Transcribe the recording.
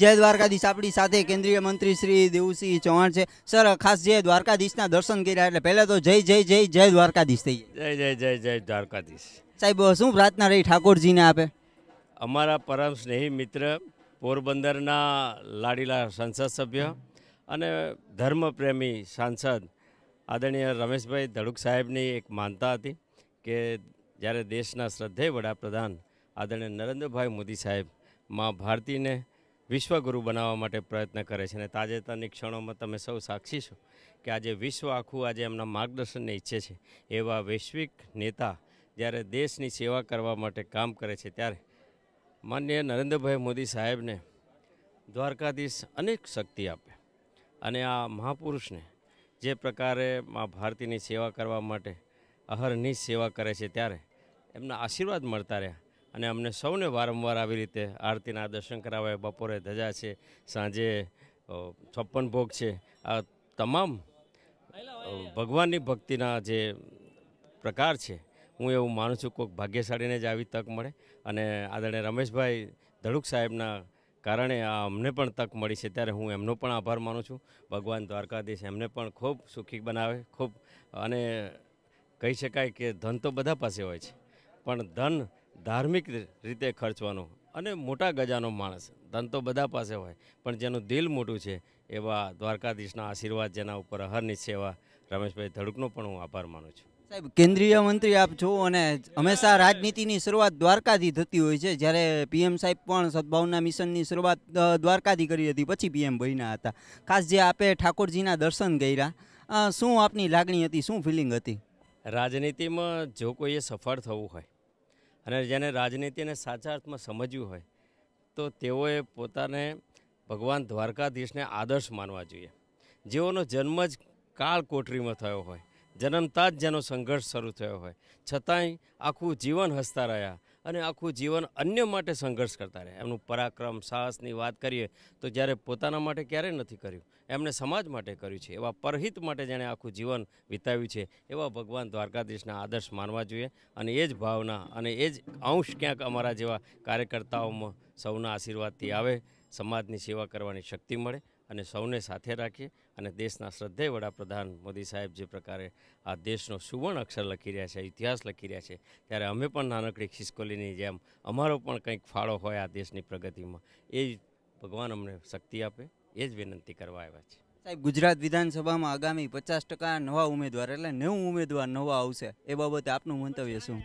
જય દ્વારકાધીશ આપણી સાથે કેન્દ્રીય મંત્રી શ્રી દેવસિંહ ચૌહાણ છે સર ખાસ જે દ્વારકાધીશના દર્શન કર્યા એટલે પહેલાં તો જય જય જય જય દ્વારકાધીશ થઈ જય જય જય જય દ્વારકાધીશ સાહેબ શું પ્રાર્થના રહી ઠાકોરજીને આપે અમારા પરમ સ્નેહી મિત્ર પોરબંદરના લાડીલા સંસદ સભ્ય અને ધર્મપ્રેમી સાંસદ આદરણીય રમેશભાઈ ધડુક સાહેબની એક માનતા હતી કે જ્યારે દેશના શ્રદ્ધેય વડાપ્રધાન આદરણીય નરેન્દ્રભાઈ મોદી સાહેબ માં ભારતીને વિશ્વગુરુ બનાવવા માટે પ્રયત્ન કરે છે અને તાજેતરની ક્ષણોમાં તમે સૌ સાક્ષી છો કે આજે વિશ્વ આખું આજે એમના માર્ગદર્શનને ઈચ્છે છે એવા વૈશ્વિક નેતા જ્યારે દેશની સેવા કરવા માટે કામ કરે છે ત્યારે માનનીય નરેન્દ્રભાઈ મોદી સાહેબને દ્વારકાધીશ અનેક શક્તિ આપે અને આ મહાપુરુષને જે પ્રકારે મા ભારતીની સેવા કરવા માટે અહરની સેવા કરે છે ત્યારે એમના આશીર્વાદ મળતા રહ્યા અને અમને સૌને વારંવાર આવી રીતે આરતીના દર્શન કરાવે બપોરે ધજા છે સાંજે છપ્પન ભોગ છે આ તમામ ભગવાનની ભક્તિના જે પ્રકાર છે હું એવું માનું છું કોઈક ભાગ્યશાળીને જ આવી તક મળે અને આદરણીય રમેશભાઈ ધડુક સાહેબના કારણે આ અમને પણ તક મળી છે ત્યારે હું એમનો પણ આભાર માનું છું ભગવાન દ્વારકાધીશ એમને પણ ખૂબ સુખી બનાવે ખૂબ અને કહી શકાય કે ધન તો બધા પાસે હોય છે પણ ધન ધાર્મિક રીતે ખર્ચવાનો અને મોટા ગજાનો માણસ ધન તો બધા પાસે હોય પણ જેનું દિલ મોટું છે એવા દ્વારકાધીશના આશીર્વાદ જેના ઉપર અહરની સેવા રમેશભાઈ ધડુકનો પણ હું આભાર માનું છું સાહેબ કેન્દ્રીય મંત્રી આપ છો અને હંમેશા રાજનીતિની શરૂઆત દ્વારકાથી થતી હોય છે જ્યારે પીએમ સાહેબ પણ સદભાવના મિશનની શરૂઆત દ્વારકાથી કરી હતી પછી પીએમ બન્યા હતા ખાસ જે આપે ઠાકોરજીના દર્શન કર્યા શું આપની લાગણી હતી શું ફિલિંગ હતી રાજનીતિમાં જો કોઈએ સફળ થવું હોય અને જેને રાજનીતિને સાચા અર્થમાં સમજ્યું હોય તો તેઓએ પોતાને ભગવાન દ્વારકાધીશને આદર્શ માનવા જોઈએ જેઓનો જન્મ જ કાળ કોટરીમાં થયો હોય જન્મતા જ જેનો સંઘર્ષ શરૂ થયો હોય છતાંય આખું જીવન હસતા રહ્યા અને આખું જીવન અન્ય માટે સંઘર્ષ કરતા રહે એમનું પરાક્રમ સાહસની વાત કરીએ તો જ્યારે પોતાના માટે ક્યારેય નથી કર્યું એમણે સમાજ માટે કર્યું છે એવા પરહિત માટે જેણે આખું જીવન વિતાવ્યું છે એવા ભગવાન દ્વારકાધીશના આદર્શ માનવા જોઈએ અને એ જ ભાવના અને એ જ અંશ ક્યાંક અમારા જેવા કાર્યકર્તાઓમાં સૌના આશીર્વાદથી આવે સમાજની સેવા કરવાની શક્તિ મળે અને સૌને સાથે રાખીએ અને દેશના શ્રદ્ધેય વડાપ્રધાન મોદી સાહેબ જે પ્રકારે આ દેશનો સુવર્ણ અક્ષર લખી રહ્યા છે ઇતિહાસ લખી રહ્યા છે ત્યારે અમે પણ નાનકડી ખિસકોલીની જેમ અમારો પણ કંઈક ફાળો હોય આ દેશની પ્રગતિમાં એ જ ભગવાન અમને શક્તિ આપે એ જ વિનંતી કરવા આવ્યા છે સાહેબ ગુજરાત વિધાનસભામાં આગામી પચાસ ટકા નવા ઉમેદવાર એટલે નવ ઉમેદવાર નવા આવશે એ બાબતે આપનું મંતવ્ય શું